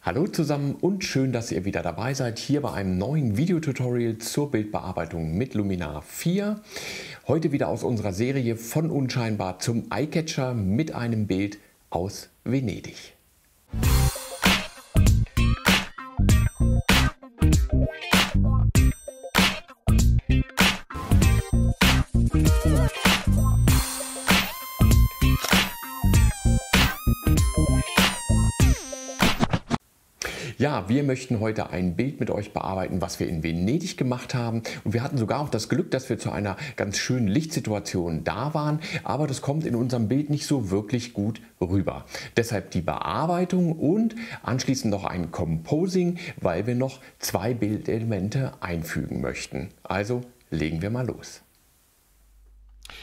Hallo zusammen und schön, dass ihr wieder dabei seid hier bei einem neuen Videotutorial zur Bildbearbeitung mit Luminar 4. Heute wieder aus unserer Serie von unscheinbar zum Eyecatcher mit einem Bild aus Venedig. Ja, wir möchten heute ein Bild mit euch bearbeiten, was wir in Venedig gemacht haben. Und wir hatten sogar auch das Glück, dass wir zu einer ganz schönen Lichtsituation da waren. Aber das kommt in unserem Bild nicht so wirklich gut rüber. Deshalb die Bearbeitung und anschließend noch ein Composing, weil wir noch zwei Bildelemente einfügen möchten. Also legen wir mal los.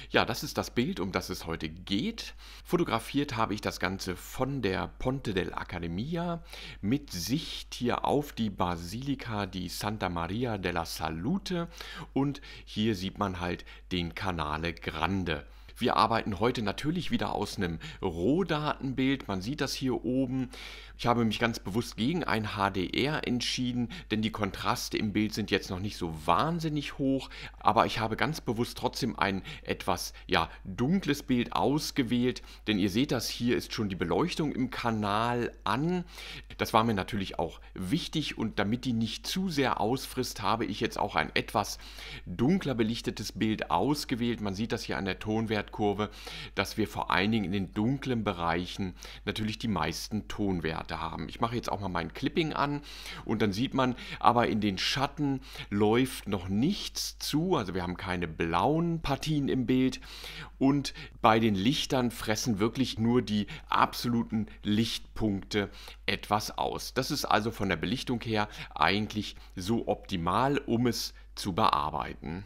Ja, das ist das Bild, um das es heute geht. Fotografiert habe ich das Ganze von der Ponte dell'Accademia mit Sicht hier auf die Basilika, di Santa Maria della Salute und hier sieht man halt den Canale Grande. Wir arbeiten heute natürlich wieder aus einem Rohdatenbild. Man sieht das hier oben. Ich habe mich ganz bewusst gegen ein HDR entschieden, denn die Kontraste im Bild sind jetzt noch nicht so wahnsinnig hoch, aber ich habe ganz bewusst trotzdem ein etwas ja, dunkles Bild ausgewählt, denn ihr seht das, hier ist schon die Beleuchtung im Kanal an. Das war mir natürlich auch wichtig und damit die nicht zu sehr ausfrisst, habe ich jetzt auch ein etwas dunkler belichtetes Bild ausgewählt. Man sieht das hier an der Tonwertkurve, dass wir vor allen Dingen in den dunklen Bereichen natürlich die meisten Tonwerte Karte haben. Ich mache jetzt auch mal mein Clipping an und dann sieht man, aber in den Schatten läuft noch nichts zu. Also wir haben keine blauen Partien im Bild und bei den Lichtern fressen wirklich nur die absoluten Lichtpunkte etwas aus. Das ist also von der Belichtung her eigentlich so optimal, um es zu bearbeiten.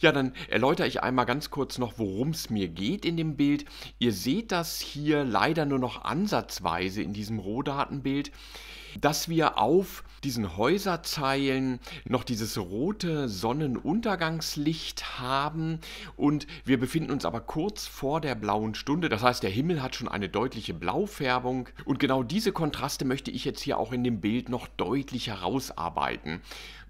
Ja, dann erläutere ich einmal ganz kurz noch, worum es mir geht in dem Bild. Ihr seht das hier leider nur noch ansatzweise in diesem Rohdatenbild, dass wir auf diesen Häuserzeilen noch dieses rote Sonnenuntergangslicht haben und wir befinden uns aber kurz vor der blauen Stunde. Das heißt, der Himmel hat schon eine deutliche Blaufärbung und genau diese Kontraste möchte ich jetzt hier auch in dem Bild noch deutlich herausarbeiten.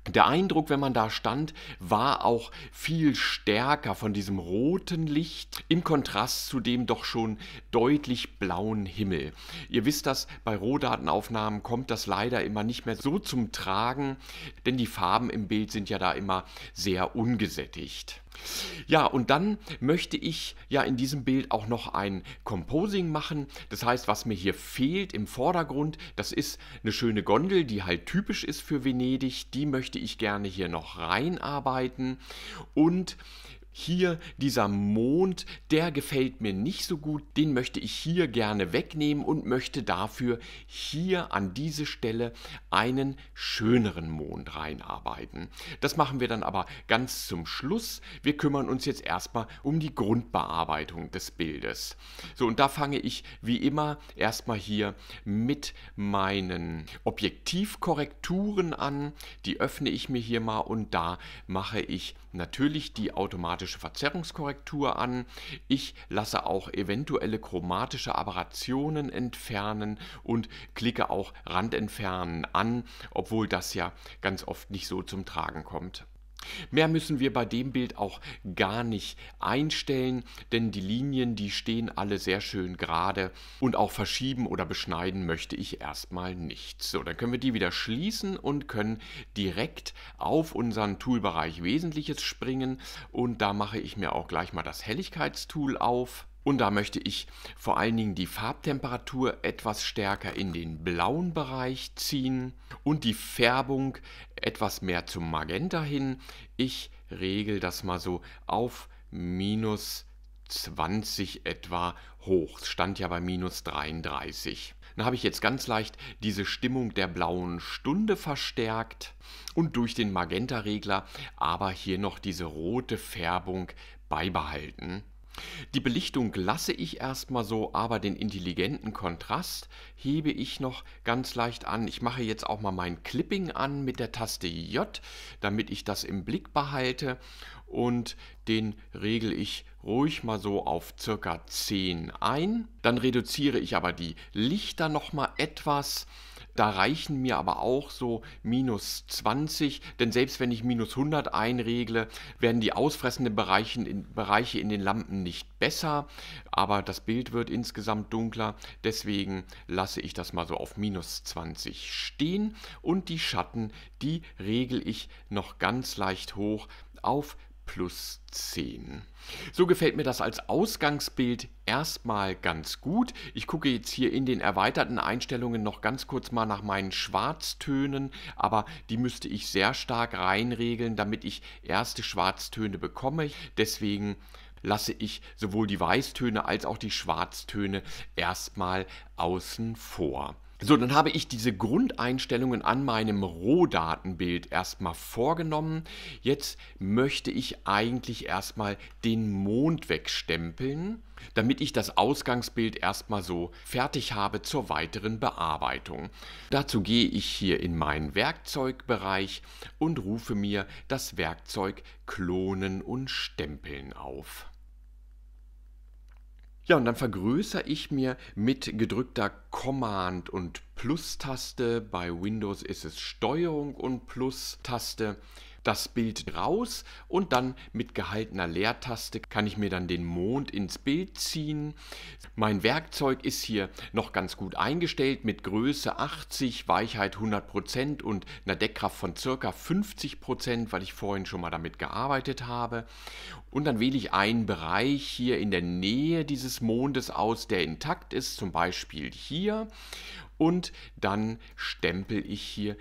Der Eindruck, wenn man da stand, war auch viel stärker von diesem roten Licht im Kontrast zu dem doch schon deutlich blauen Himmel. Ihr wisst das, bei Rohdatenaufnahmen kommt das leider immer nicht mehr so zum Tragen, denn die Farben im Bild sind ja da immer sehr ungesättigt. Ja, und dann möchte ich ja in diesem Bild auch noch ein Composing machen. Das heißt, was mir hier fehlt im Vordergrund, das ist eine schöne Gondel, die halt typisch ist für Venedig. Die möchte ich gerne hier noch reinarbeiten. Und hier dieser Mond, der gefällt mir nicht so gut, den möchte ich hier gerne wegnehmen und möchte dafür hier an diese Stelle einen schöneren Mond reinarbeiten. Das machen wir dann aber ganz zum Schluss. Wir kümmern uns jetzt erstmal um die Grundbearbeitung des Bildes. So, und da fange ich wie immer erstmal hier mit meinen Objektivkorrekturen an. Die öffne ich mir hier mal und da mache ich natürlich die automatische chromatische Verzerrungskorrektur an. Ich lasse auch eventuelle chromatische Aberrationen entfernen und klicke auch Randentfernen an, obwohl das ja ganz oft nicht so zum Tragen kommt. Mehr müssen wir bei dem Bild auch gar nicht einstellen, denn die Linien, die stehen alle sehr schön gerade und auch verschieben oder beschneiden möchte ich erstmal nicht. So, dann können wir die wieder schließen und können direkt auf unseren Toolbereich Wesentliches springen und da mache ich mir auch gleich mal das Helligkeitstool auf und da möchte ich vor allen Dingen die Farbtemperatur etwas stärker in den blauen Bereich ziehen und die Färbung etwas mehr zum Magenta hin. Ich regel das mal so auf minus 20 etwa hoch. Stand ja bei minus 33. Dann habe ich jetzt ganz leicht diese Stimmung der blauen Stunde verstärkt und durch den Magenta-Regler aber hier noch diese rote Färbung beibehalten. Die Belichtung lasse ich erstmal so, aber den intelligenten Kontrast hebe ich noch ganz leicht an. Ich mache jetzt auch mal mein Clipping an mit der Taste J, damit ich das im Blick behalte und den regel ich ruhig mal so auf circa 10 ein. Dann reduziere ich aber die Lichter noch mal etwas. Da reichen mir aber auch so minus 20, denn selbst wenn ich minus 100 einregle, werden die ausfressenden Bereiche in, Bereiche in den Lampen nicht besser, aber das Bild wird insgesamt dunkler. Deswegen lasse ich das mal so auf minus 20 stehen und die Schatten, die regle ich noch ganz leicht hoch auf plus 10. So gefällt mir das als Ausgangsbild erstmal ganz gut. Ich gucke jetzt hier in den erweiterten Einstellungen noch ganz kurz mal nach meinen Schwarztönen, aber die müsste ich sehr stark reinregeln, damit ich erste Schwarztöne bekomme. Deswegen lasse ich sowohl die Weißtöne als auch die Schwarztöne erstmal außen vor. So, dann habe ich diese Grundeinstellungen an meinem Rohdatenbild erstmal vorgenommen. Jetzt möchte ich eigentlich erstmal den Mond wegstempeln, damit ich das Ausgangsbild erstmal so fertig habe zur weiteren Bearbeitung. Dazu gehe ich hier in meinen Werkzeugbereich und rufe mir das Werkzeug Klonen und Stempeln auf. Ja, und dann vergrößere ich mir mit gedrückter Command und Plus-Taste. Bei Windows ist es Steuerung und Plus-Taste das Bild raus und dann mit gehaltener Leertaste kann ich mir dann den Mond ins Bild ziehen. Mein Werkzeug ist hier noch ganz gut eingestellt mit Größe 80, Weichheit 100% und einer Deckkraft von circa 50%, weil ich vorhin schon mal damit gearbeitet habe. Und dann wähle ich einen Bereich hier in der Nähe dieses Mondes aus, der intakt ist, zum Beispiel hier. Und dann stempel ich hier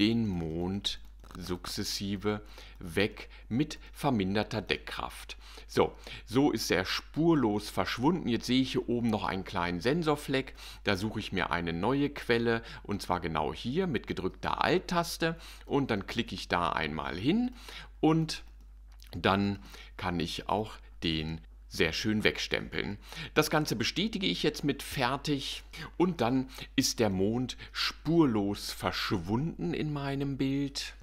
den Mond sukzessive weg mit verminderter Deckkraft. So, so ist er spurlos verschwunden. Jetzt sehe ich hier oben noch einen kleinen Sensorfleck. Da suche ich mir eine neue Quelle und zwar genau hier mit gedrückter Alt-Taste und dann klicke ich da einmal hin und dann kann ich auch den sehr schön wegstempeln. Das Ganze bestätige ich jetzt mit fertig und dann ist der Mond spurlos verschwunden in meinem Bild.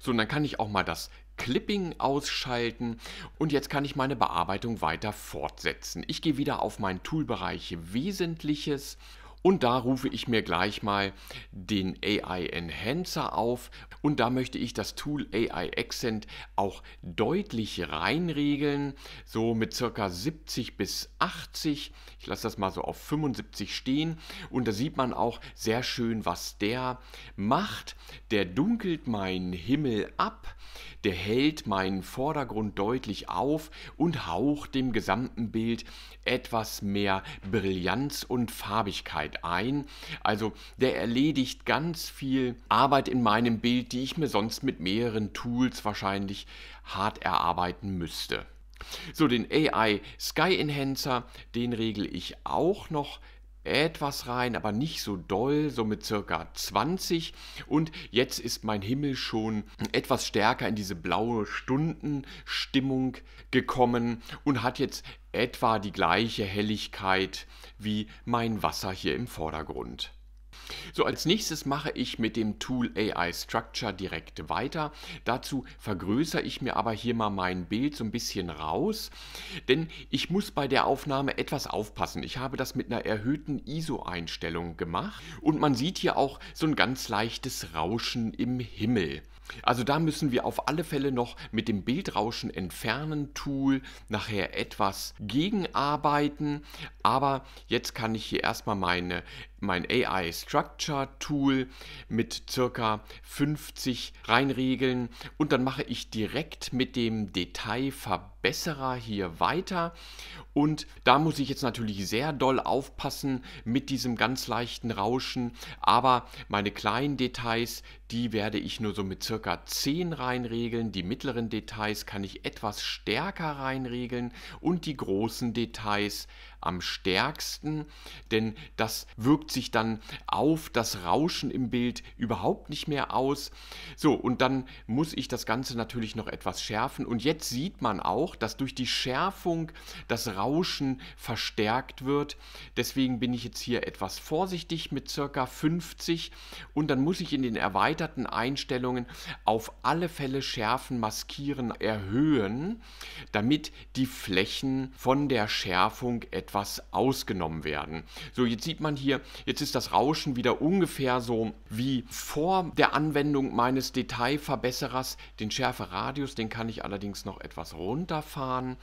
So, und dann kann ich auch mal das Clipping ausschalten und jetzt kann ich meine Bearbeitung weiter fortsetzen. Ich gehe wieder auf meinen Toolbereich Wesentliches und da rufe ich mir gleich mal den AI Enhancer auf und da möchte ich das Tool AI Accent auch deutlich reinregeln, so mit circa 70 bis 80. Ich lasse das mal so auf 75 stehen und da sieht man auch sehr schön, was der macht. Der dunkelt meinen Himmel ab, der hält meinen Vordergrund deutlich auf und haucht dem gesamten Bild etwas mehr Brillanz und Farbigkeit ein. Also der erledigt ganz viel Arbeit in meinem Bild, die ich mir sonst mit mehreren Tools wahrscheinlich hart erarbeiten müsste. So, den AI Sky Enhancer, den regle ich auch noch etwas rein, aber nicht so doll, so mit circa 20. Und jetzt ist mein Himmel schon etwas stärker in diese blaue Stundenstimmung gekommen und hat jetzt etwa die gleiche Helligkeit wie mein Wasser hier im Vordergrund. So, als nächstes mache ich mit dem Tool AI Structure direkt weiter. Dazu vergrößere ich mir aber hier mal mein Bild so ein bisschen raus, denn ich muss bei der Aufnahme etwas aufpassen. Ich habe das mit einer erhöhten ISO-Einstellung gemacht und man sieht hier auch so ein ganz leichtes Rauschen im Himmel. Also da müssen wir auf alle Fälle noch mit dem Bildrauschen entfernen Tool nachher etwas gegenarbeiten, aber jetzt kann ich hier erstmal meine mein AI Structure Tool mit circa 50 reinregeln und dann mache ich direkt mit dem Detailverbesserer hier weiter und da muss ich jetzt natürlich sehr doll aufpassen mit diesem ganz leichten Rauschen, aber meine kleinen Details, die werde ich nur so mit circa 10 reinregeln, die mittleren Details kann ich etwas stärker reinregeln und die großen Details am stärksten, denn das wirkt sich dann auf das Rauschen im Bild überhaupt nicht mehr aus. So, und dann muss ich das Ganze natürlich noch etwas schärfen. Und jetzt sieht man auch, dass durch die Schärfung das Rauschen verstärkt wird. Deswegen bin ich jetzt hier etwas vorsichtig mit circa 50 und dann muss ich in den erweiterten Einstellungen auf alle Fälle Schärfen, Maskieren erhöhen, damit die Flächen von der Schärfung etwas etwas ausgenommen werden. So, jetzt sieht man hier, jetzt ist das Rauschen wieder ungefähr so wie vor der Anwendung meines Detailverbesserers. Den Schärferadius, den kann ich allerdings noch etwas runterfahren.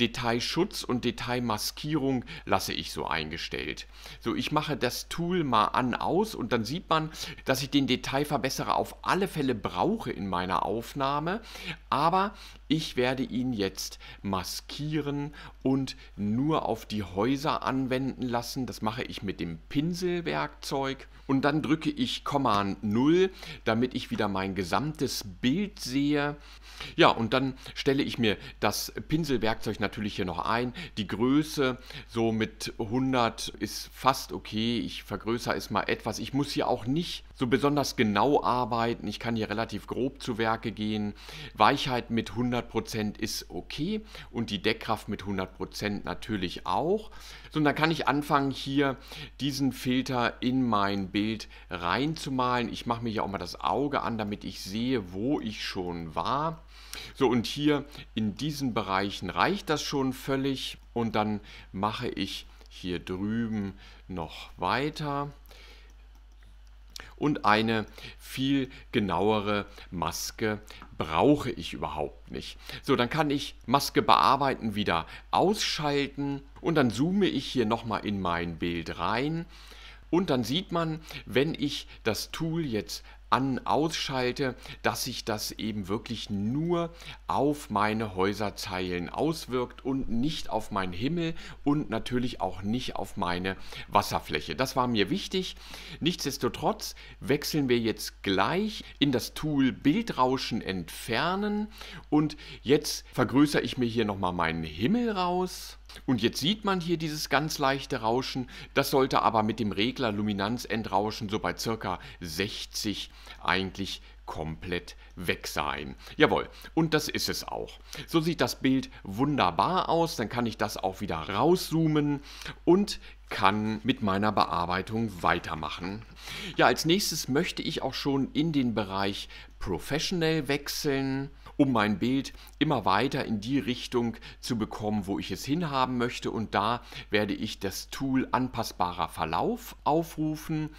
Detailschutz und Detailmaskierung lasse ich so eingestellt. So, ich mache das Tool mal an aus und dann sieht man, dass ich den Detailverbesserer auf alle Fälle brauche in meiner Aufnahme, aber ich werde ihn jetzt maskieren und nur auf die Häuser anwenden lassen. Das mache ich mit dem Pinselwerkzeug. Und dann drücke ich Command 0, damit ich wieder mein gesamtes Bild sehe. Ja, und dann stelle ich mir das Pinselwerkzeug natürlich hier noch ein. Die Größe so mit 100 ist fast okay. Ich vergrößere es mal etwas. Ich muss hier auch nicht so besonders genau arbeiten. Ich kann hier relativ grob zu Werke gehen. Weichheit mit 100 100% ist okay und die Deckkraft mit 100% natürlich auch. So, und dann kann ich anfangen, hier diesen Filter in mein Bild reinzumalen. Ich mache mir hier auch mal das Auge an, damit ich sehe, wo ich schon war. So, und hier in diesen Bereichen reicht das schon völlig. Und dann mache ich hier drüben noch weiter und eine viel genauere Maske brauche ich überhaupt nicht. So, dann kann ich Maske bearbeiten wieder ausschalten und dann zoome ich hier nochmal in mein Bild rein. Und dann sieht man, wenn ich das Tool jetzt an ausschalte, dass sich das eben wirklich nur auf meine Häuserzeilen auswirkt und nicht auf meinen Himmel und natürlich auch nicht auf meine Wasserfläche. Das war mir wichtig. Nichtsdestotrotz wechseln wir jetzt gleich in das Tool Bildrauschen entfernen und jetzt vergrößere ich mir hier nochmal meinen Himmel raus und jetzt sieht man hier dieses ganz leichte Rauschen. Das sollte aber mit dem Regler Luminanzentrauschen so bei ca. 60 eigentlich komplett weg sein. Jawohl, und das ist es auch. So sieht das Bild wunderbar aus, dann kann ich das auch wieder rauszoomen und kann mit meiner Bearbeitung weitermachen. Ja, als nächstes möchte ich auch schon in den Bereich Professional wechseln, um mein Bild immer weiter in die Richtung zu bekommen, wo ich es hinhaben möchte und da werde ich das Tool anpassbarer Verlauf aufrufen.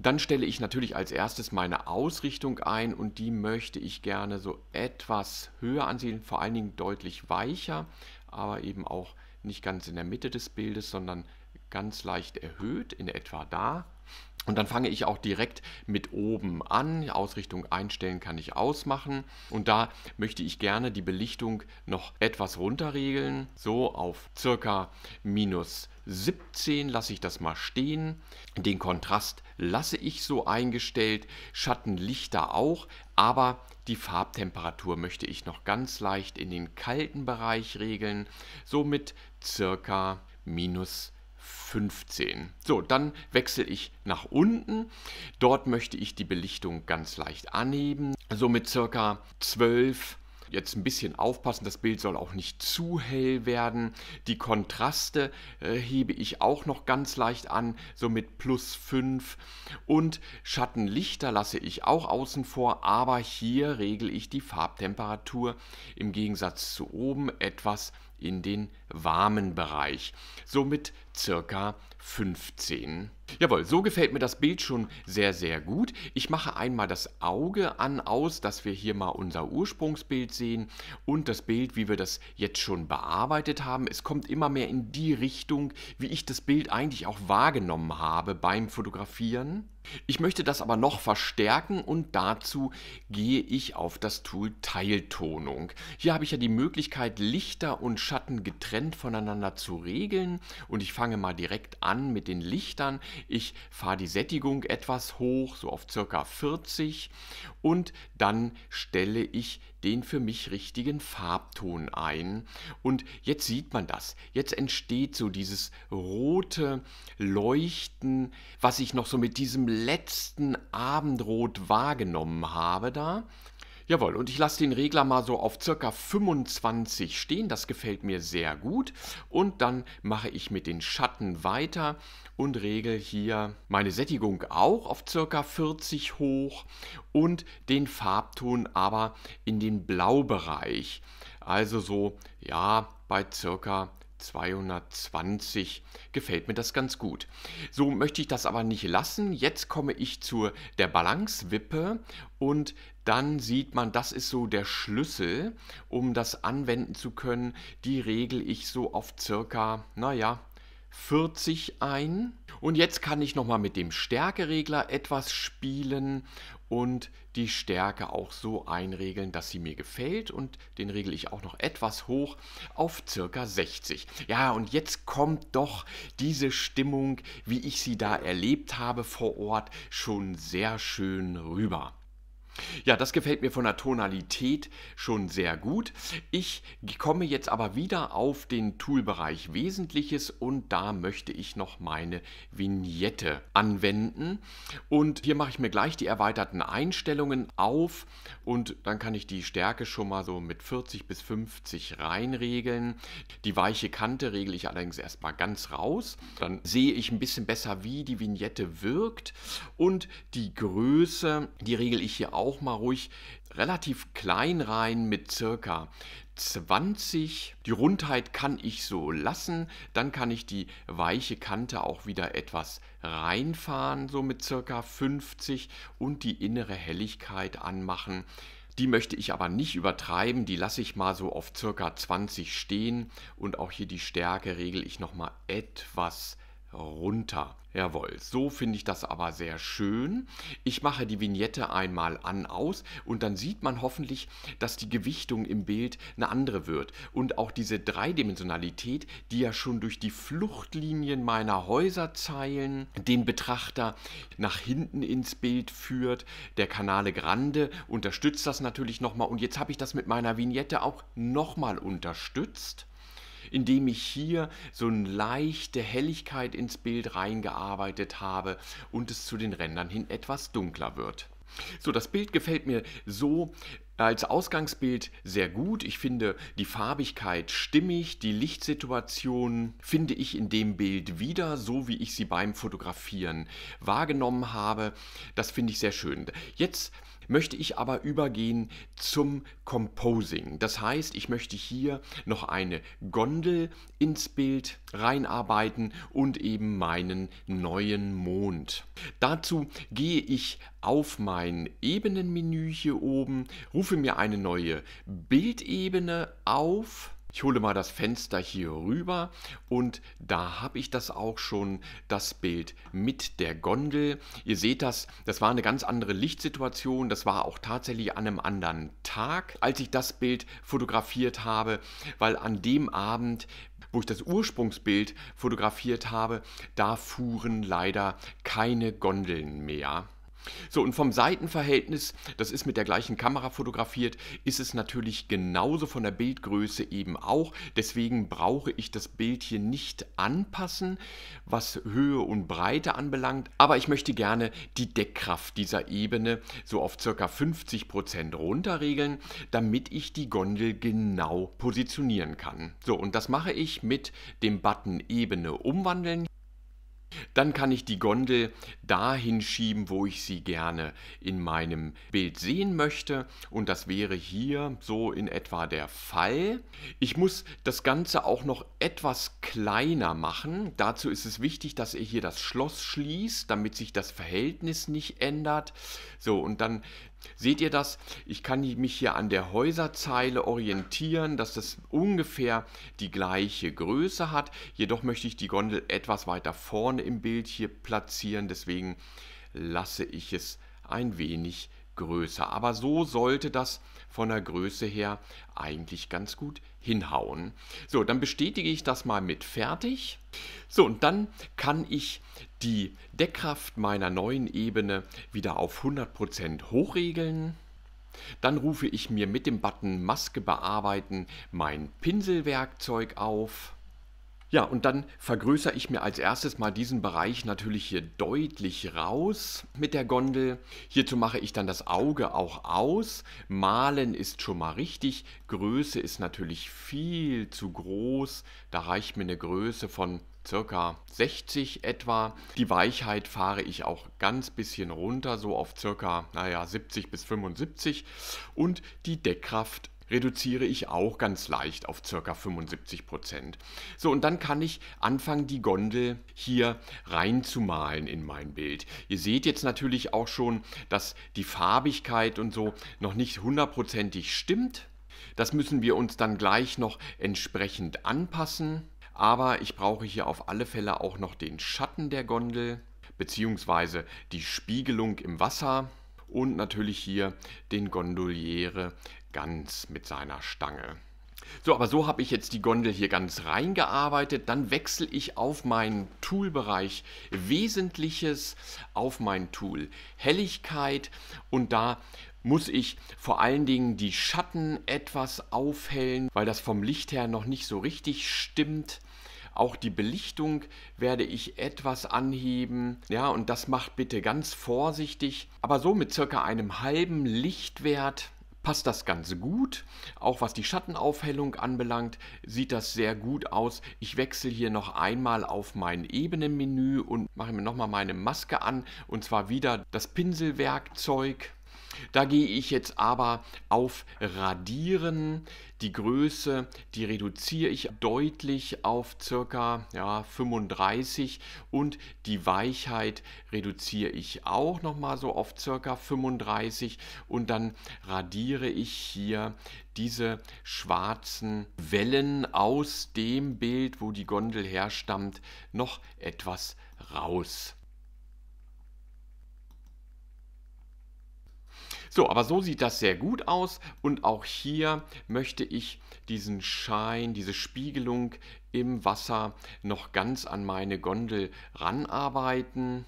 Dann stelle ich natürlich als erstes meine Ausrichtung ein und die möchte ich gerne so etwas höher ansehen, vor allen Dingen deutlich weicher, aber eben auch nicht ganz in der Mitte des Bildes, sondern ganz leicht erhöht, in etwa da und dann fange ich auch direkt mit oben an. Ausrichtung einstellen kann ich ausmachen. Und da möchte ich gerne die Belichtung noch etwas runterregeln. So auf circa minus 17 lasse ich das mal stehen. Den Kontrast lasse ich so eingestellt. Schattenlichter auch. Aber die Farbtemperatur möchte ich noch ganz leicht in den kalten Bereich regeln. So mit circa minus 17. 15. So, dann wechsle ich nach unten. Dort möchte ich die Belichtung ganz leicht anheben, so mit circa 12. Jetzt ein bisschen aufpassen, das Bild soll auch nicht zu hell werden. Die Kontraste äh, hebe ich auch noch ganz leicht an, so mit plus 5. Und Schattenlichter lasse ich auch außen vor, aber hier regle ich die Farbtemperatur im Gegensatz zu oben etwas in den warmen Bereich, somit circa 15. Jawohl, so gefällt mir das Bild schon sehr, sehr gut. Ich mache einmal das Auge an aus, dass wir hier mal unser Ursprungsbild sehen und das Bild, wie wir das jetzt schon bearbeitet haben. Es kommt immer mehr in die Richtung, wie ich das Bild eigentlich auch wahrgenommen habe beim Fotografieren. Ich möchte das aber noch verstärken und dazu gehe ich auf das Tool Teiltonung. Hier habe ich ja die Möglichkeit, Lichter und Schatten getrennt getrennt voneinander zu regeln und ich fange mal direkt an mit den Lichtern. Ich fahre die Sättigung etwas hoch, so auf circa 40 und dann stelle ich den für mich richtigen Farbton ein. Und jetzt sieht man das. Jetzt entsteht so dieses rote Leuchten, was ich noch so mit diesem letzten Abendrot wahrgenommen habe da. Jawohl, und ich lasse den Regler mal so auf ca. 25 stehen, das gefällt mir sehr gut. Und dann mache ich mit den Schatten weiter und regel hier meine Sättigung auch auf ca. 40 hoch und den Farbton aber in den Blaubereich. Also so, ja, bei ca. 220 gefällt mir das ganz gut. So möchte ich das aber nicht lassen. Jetzt komme ich zu der Balancewippe und dann sieht man, das ist so der Schlüssel, um das anwenden zu können. Die regel ich so auf circa, naja, 40 ein. Und jetzt kann ich nochmal mit dem Stärkeregler etwas spielen und die Stärke auch so einregeln, dass sie mir gefällt und den regle ich auch noch etwas hoch auf circa 60. Ja, und jetzt kommt doch diese Stimmung, wie ich sie da erlebt habe vor Ort, schon sehr schön rüber. Ja, das gefällt mir von der Tonalität schon sehr gut. Ich komme jetzt aber wieder auf den Toolbereich Wesentliches und da möchte ich noch meine Vignette anwenden. Und hier mache ich mir gleich die erweiterten Einstellungen auf und dann kann ich die Stärke schon mal so mit 40 bis 50 reinregeln. Die weiche Kante regle ich allerdings erstmal ganz raus. Dann sehe ich ein bisschen besser, wie die Vignette wirkt und die Größe, die regle ich hier auch auch mal ruhig relativ klein rein mit circa 20. Die Rundheit kann ich so lassen. Dann kann ich die weiche Kante auch wieder etwas reinfahren, so mit circa 50 und die innere Helligkeit anmachen. Die möchte ich aber nicht übertreiben, die lasse ich mal so auf circa 20 stehen und auch hier die Stärke regel ich nochmal etwas runter. Jawohl, so finde ich das aber sehr schön. Ich mache die Vignette einmal an aus und dann sieht man hoffentlich, dass die Gewichtung im Bild eine andere wird und auch diese Dreidimensionalität, die ja schon durch die Fluchtlinien meiner Häuserzeilen den Betrachter nach hinten ins Bild führt. Der Kanale Grande unterstützt das natürlich nochmal und jetzt habe ich das mit meiner Vignette auch nochmal unterstützt indem ich hier so eine leichte Helligkeit ins Bild reingearbeitet habe und es zu den Rändern hin etwas dunkler wird. So, das Bild gefällt mir so als Ausgangsbild sehr gut. Ich finde die Farbigkeit stimmig, die Lichtsituation finde ich in dem Bild wieder, so wie ich sie beim Fotografieren wahrgenommen habe. Das finde ich sehr schön. Jetzt möchte ich aber übergehen zum Composing. Das heißt, ich möchte hier noch eine Gondel ins Bild reinarbeiten und eben meinen neuen Mond. Dazu gehe ich auf mein Ebenenmenü hier oben, rufe mir eine neue Bildebene auf. Ich hole mal das Fenster hier rüber und da habe ich das auch schon, das Bild mit der Gondel. Ihr seht das, das war eine ganz andere Lichtsituation, das war auch tatsächlich an einem anderen Tag, als ich das Bild fotografiert habe, weil an dem Abend wo ich das Ursprungsbild fotografiert habe, da fuhren leider keine Gondeln mehr. So, und vom Seitenverhältnis, das ist mit der gleichen Kamera fotografiert, ist es natürlich genauso von der Bildgröße eben auch. Deswegen brauche ich das Bild hier nicht anpassen, was Höhe und Breite anbelangt. Aber ich möchte gerne die Deckkraft dieser Ebene so auf ca. 50% Prozent runterregeln, damit ich die Gondel genau positionieren kann. So, und das mache ich mit dem Button Ebene umwandeln. Dann kann ich die Gondel dahin schieben, wo ich sie gerne in meinem Bild sehen möchte. Und das wäre hier so in etwa der Fall. Ich muss das Ganze auch noch etwas kleiner machen. Dazu ist es wichtig, dass ihr hier das Schloss schließt, damit sich das Verhältnis nicht ändert. So, und dann Seht ihr das? Ich kann mich hier an der Häuserzeile orientieren, dass das ungefähr die gleiche Größe hat. Jedoch möchte ich die Gondel etwas weiter vorne im Bild hier platzieren. Deswegen lasse ich es ein wenig größer. Aber so sollte das von der Größe her eigentlich ganz gut hinhauen. So, dann bestätige ich das mal mit fertig. So, und dann kann ich die Deckkraft meiner neuen Ebene wieder auf 100% hochregeln. Dann rufe ich mir mit dem Button Maske bearbeiten mein Pinselwerkzeug auf. Ja, und dann vergrößere ich mir als erstes mal diesen Bereich natürlich hier deutlich raus mit der Gondel. Hierzu mache ich dann das Auge auch aus. Malen ist schon mal richtig. Größe ist natürlich viel zu groß. Da reicht mir eine Größe von circa 60 etwa. Die Weichheit fahre ich auch ganz bisschen runter, so auf circa naja, 70 bis 75. Und die Deckkraft reduziere ich auch ganz leicht auf ca. 75%. Prozent. So, und dann kann ich anfangen, die Gondel hier reinzumalen in mein Bild. Ihr seht jetzt natürlich auch schon, dass die Farbigkeit und so noch nicht hundertprozentig stimmt. Das müssen wir uns dann gleich noch entsprechend anpassen. Aber ich brauche hier auf alle Fälle auch noch den Schatten der Gondel beziehungsweise die Spiegelung im Wasser und natürlich hier den Gondoliere ganz mit seiner Stange. So, aber so habe ich jetzt die Gondel hier ganz reingearbeitet. Dann wechsle ich auf meinen Toolbereich Wesentliches, auf mein Tool Helligkeit und da muss ich vor allen Dingen die Schatten etwas aufhellen, weil das vom Licht her noch nicht so richtig stimmt. Auch die Belichtung werde ich etwas anheben. Ja, und das macht bitte ganz vorsichtig, aber so mit circa einem halben Lichtwert passt das ganz gut. Auch was die Schattenaufhellung anbelangt, sieht das sehr gut aus. Ich wechsle hier noch einmal auf mein Ebenenmenü und mache mir nochmal meine Maske an und zwar wieder das Pinselwerkzeug. Da gehe ich jetzt aber auf Radieren. Die Größe, die reduziere ich deutlich auf ca. ja, 35 und die Weichheit reduziere ich auch nochmal so auf ca. 35 und dann radiere ich hier diese schwarzen Wellen aus dem Bild, wo die Gondel herstammt, noch etwas raus. So, aber so sieht das sehr gut aus und auch hier möchte ich diesen Schein, diese Spiegelung im Wasser noch ganz an meine Gondel ranarbeiten.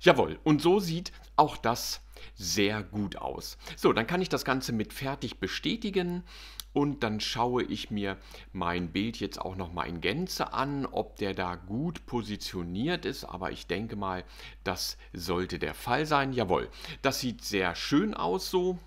Jawohl, und so sieht auch das sehr gut aus. So, dann kann ich das Ganze mit fertig bestätigen und dann schaue ich mir mein Bild jetzt auch nochmal in Gänze an, ob der da gut positioniert ist, aber ich denke mal, das sollte der Fall sein. Jawohl, das sieht sehr schön aus so.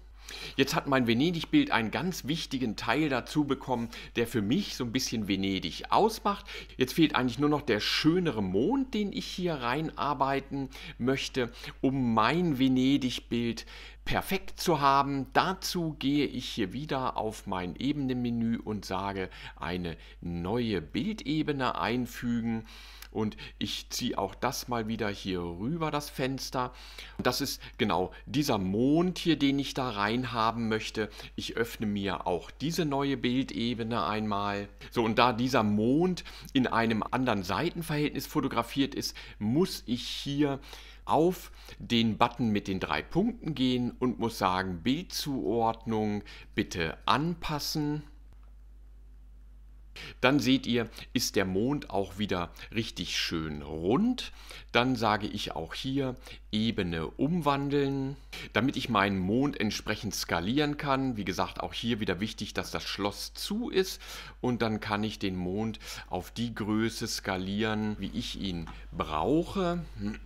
Jetzt hat mein Venedig-Bild einen ganz wichtigen Teil dazu bekommen, der für mich so ein bisschen Venedig ausmacht. Jetzt fehlt eigentlich nur noch der schönere Mond, den ich hier reinarbeiten möchte, um mein Venedig-Bild perfekt zu haben. Dazu gehe ich hier wieder auf mein Ebenenmenü und sage eine neue Bildebene einfügen. Und ich ziehe auch das mal wieder hier rüber, das Fenster. das ist genau dieser Mond hier, den ich da rein haben möchte. Ich öffne mir auch diese neue Bildebene einmal. So, und da dieser Mond in einem anderen Seitenverhältnis fotografiert ist, muss ich hier auf den Button mit den drei Punkten gehen und muss sagen Bildzuordnung bitte anpassen dann seht ihr, ist der Mond auch wieder richtig schön rund. Dann sage ich auch hier Ebene umwandeln, damit ich meinen Mond entsprechend skalieren kann. Wie gesagt, auch hier wieder wichtig, dass das Schloss zu ist und dann kann ich den Mond auf die Größe skalieren, wie ich ihn brauche.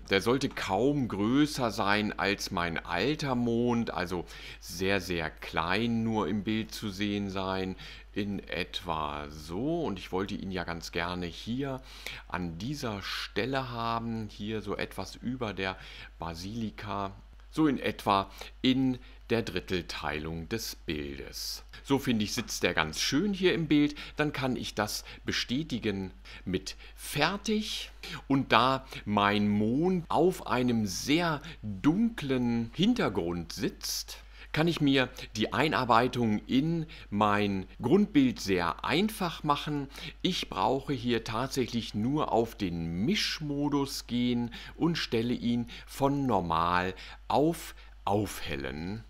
Der sollte kaum größer sein als mein alter Mond, also sehr, sehr klein nur im Bild zu sehen sein in etwa so und ich wollte ihn ja ganz gerne hier an dieser Stelle haben, hier so etwas über der Basilika, so in etwa in der Drittelteilung des Bildes. So finde ich sitzt er ganz schön hier im Bild, dann kann ich das bestätigen mit fertig und da mein Mond auf einem sehr dunklen Hintergrund sitzt, kann ich mir die Einarbeitung in mein Grundbild sehr einfach machen. Ich brauche hier tatsächlich nur auf den Mischmodus gehen und stelle ihn von normal auf aufhellen.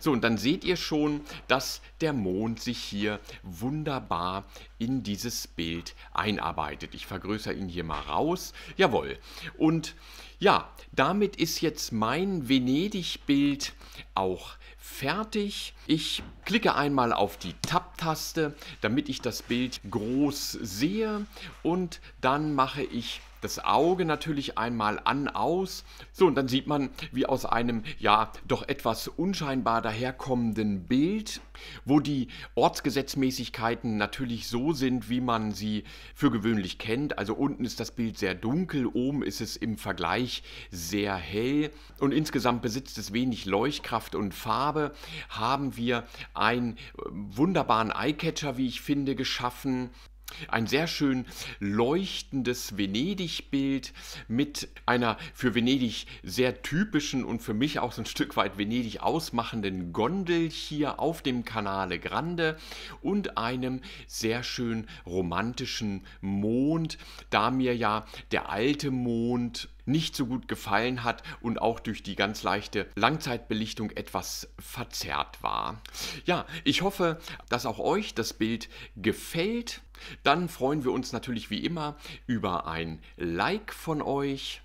So, und dann seht ihr schon, dass der Mond sich hier wunderbar in dieses Bild einarbeitet. Ich vergrößere ihn hier mal raus. Jawohl. Und ja, damit ist jetzt mein Venedig-Bild auch fertig. Ich klicke einmal auf die Tab-Taste, damit ich das Bild groß sehe und dann mache ich das Auge natürlich einmal an, aus. So, und dann sieht man, wie aus einem ja doch etwas unscheinbar daherkommenden Bild, wo die Ortsgesetzmäßigkeiten natürlich so sind, wie man sie für gewöhnlich kennt. Also unten ist das Bild sehr dunkel, oben ist es im Vergleich sehr hell und insgesamt besitzt es wenig Leuchtkraft Kraft und Farbe haben wir einen wunderbaren Eyecatcher, wie ich finde, geschaffen. Ein sehr schön leuchtendes Venedig-Bild mit einer für Venedig sehr typischen und für mich auch so ein Stück weit Venedig ausmachenden Gondel hier auf dem Canale Grande und einem sehr schön romantischen Mond, da mir ja der alte Mond nicht so gut gefallen hat und auch durch die ganz leichte Langzeitbelichtung etwas verzerrt war. Ja, ich hoffe, dass auch euch das Bild gefällt. Dann freuen wir uns natürlich wie immer über ein Like von euch.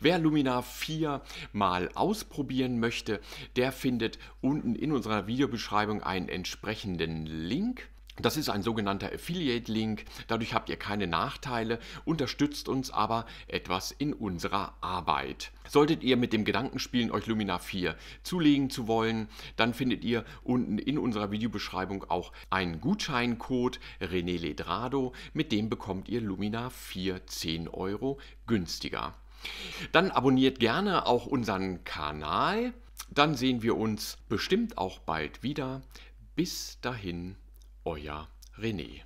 Wer Luminar 4 mal ausprobieren möchte, der findet unten in unserer Videobeschreibung einen entsprechenden Link. Das ist ein sogenannter Affiliate-Link, dadurch habt ihr keine Nachteile, unterstützt uns aber etwas in unserer Arbeit. Solltet ihr mit dem Gedanken spielen, euch Luminar 4 zulegen zu wollen, dann findet ihr unten in unserer Videobeschreibung auch einen Gutscheincode René Ledrado, mit dem bekommt ihr Luminar 4 10 Euro günstiger. Dann abonniert gerne auch unseren Kanal, dann sehen wir uns bestimmt auch bald wieder. Bis dahin. Euer René